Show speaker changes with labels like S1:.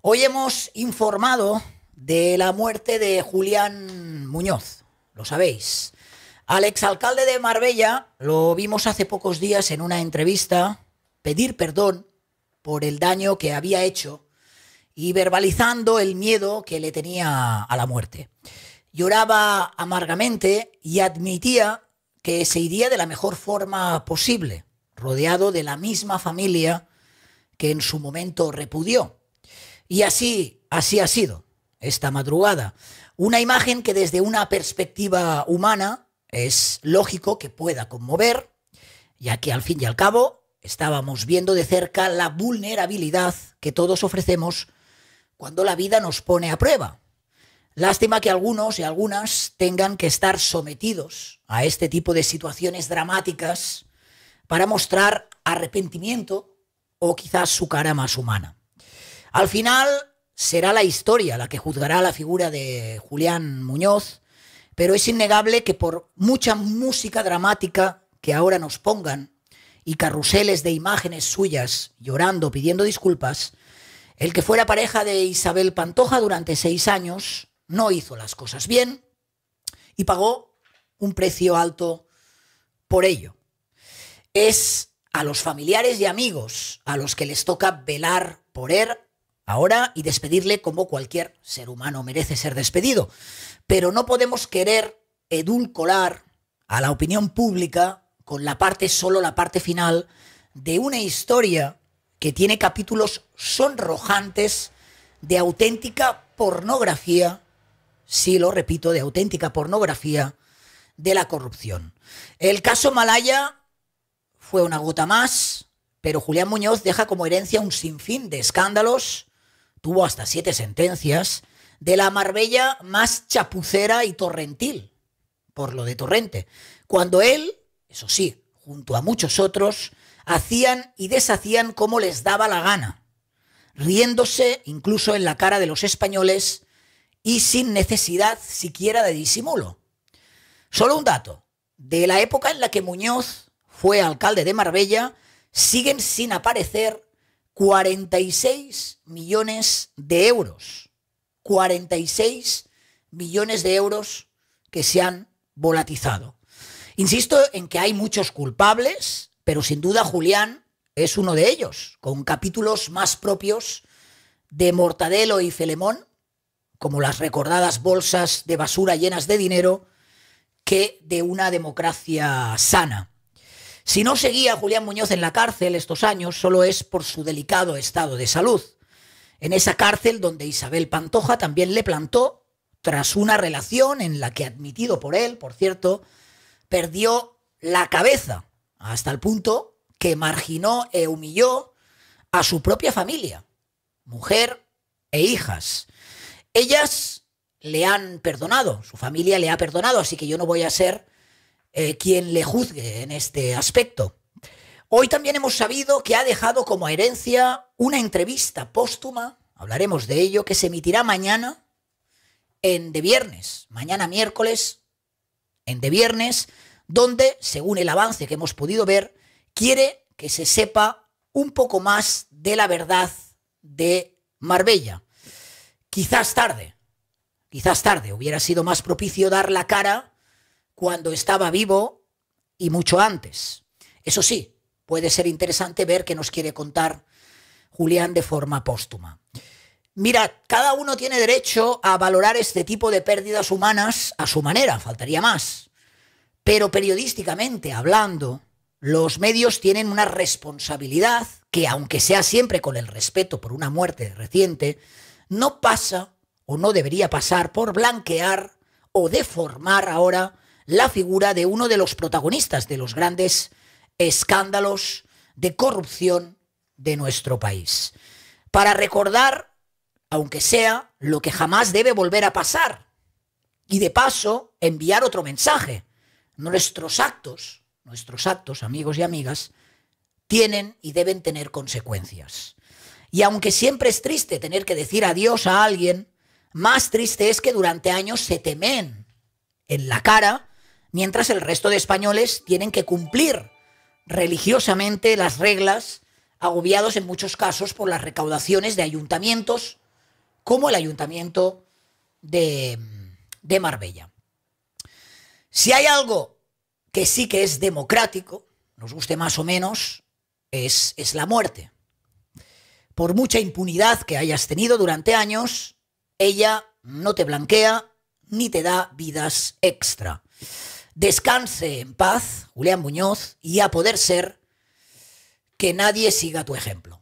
S1: Hoy hemos informado de la muerte de Julián Muñoz, lo sabéis. Al exalcalde de Marbella lo vimos hace pocos días en una entrevista pedir perdón por el daño que había hecho y verbalizando el miedo que le tenía a la muerte. Lloraba amargamente y admitía que se iría de la mejor forma posible, rodeado de la misma familia que en su momento repudió. Y así, así ha sido esta madrugada. Una imagen que desde una perspectiva humana es lógico que pueda conmover, ya que al fin y al cabo estábamos viendo de cerca la vulnerabilidad que todos ofrecemos cuando la vida nos pone a prueba. Lástima que algunos y algunas tengan que estar sometidos a este tipo de situaciones dramáticas para mostrar arrepentimiento o quizás su cara más humana. Al final será la historia la que juzgará la figura de Julián Muñoz, pero es innegable que por mucha música dramática que ahora nos pongan y carruseles de imágenes suyas llorando, pidiendo disculpas, el que fuera pareja de Isabel Pantoja durante seis años no hizo las cosas bien y pagó un precio alto por ello. Es a los familiares y amigos a los que les toca velar por él ahora y despedirle como cualquier ser humano merece ser despedido. Pero no podemos querer edulcorar a la opinión pública con la parte, solo la parte final, de una historia que tiene capítulos sonrojantes de auténtica pornografía, sí lo repito, de auténtica pornografía de la corrupción. El caso Malaya fue una gota más, pero Julián Muñoz deja como herencia un sinfín de escándalos, tuvo hasta siete sentencias, de la Marbella más chapucera y torrentil, por lo de Torrente, cuando él, eso sí, junto a muchos otros, hacían y deshacían como les daba la gana, riéndose incluso en la cara de los españoles y sin necesidad siquiera de disimulo. Solo un dato, de la época en la que Muñoz fue alcalde de Marbella, siguen sin aparecer 46 millones de euros. 46 millones de euros que se han volatizado. Insisto en que hay muchos culpables, pero sin duda Julián es uno de ellos, con capítulos más propios de Mortadelo y Felemón, como las recordadas bolsas de basura llenas de dinero, que de una democracia sana. Si no seguía a Julián Muñoz en la cárcel estos años, solo es por su delicado estado de salud. En esa cárcel donde Isabel Pantoja también le plantó, tras una relación en la que, admitido por él, por cierto, perdió la cabeza, hasta el punto que marginó e humilló a su propia familia, mujer e hijas. Ellas le han perdonado, su familia le ha perdonado, así que yo no voy a ser eh, quien le juzgue en este aspecto. Hoy también hemos sabido que ha dejado como herencia una entrevista póstuma, hablaremos de ello, que se emitirá mañana en de viernes, mañana miércoles, en de viernes, donde, según el avance que hemos podido ver, quiere que se sepa un poco más de la verdad de Marbella. Quizás tarde, quizás tarde, hubiera sido más propicio dar la cara cuando estaba vivo y mucho antes. Eso sí, puede ser interesante ver qué nos quiere contar Julián de forma póstuma. Mira, cada uno tiene derecho a valorar este tipo de pérdidas humanas a su manera, faltaría más. Pero periodísticamente hablando, los medios tienen una responsabilidad que, aunque sea siempre con el respeto por una muerte reciente, no pasa o no debería pasar por blanquear o deformar ahora la figura de uno de los protagonistas de los grandes escándalos de corrupción de nuestro país. Para recordar, aunque sea, lo que jamás debe volver a pasar. Y de paso, enviar otro mensaje. Nuestros actos, nuestros actos, amigos y amigas, tienen y deben tener consecuencias. Y aunque siempre es triste tener que decir adiós a alguien, más triste es que durante años se temen en la cara mientras el resto de españoles tienen que cumplir religiosamente las reglas, agobiados en muchos casos por las recaudaciones de ayuntamientos, como el ayuntamiento de, Marbella. Si hay algo que sí que es democrático, nos guste más o menos, es, es la muerte. Por mucha impunidad que hayas tenido durante años, ella no te blanquea ni te da vidas extra. Descanse en paz, Julián Muñoz, y a poder ser que nadie siga tu ejemplo.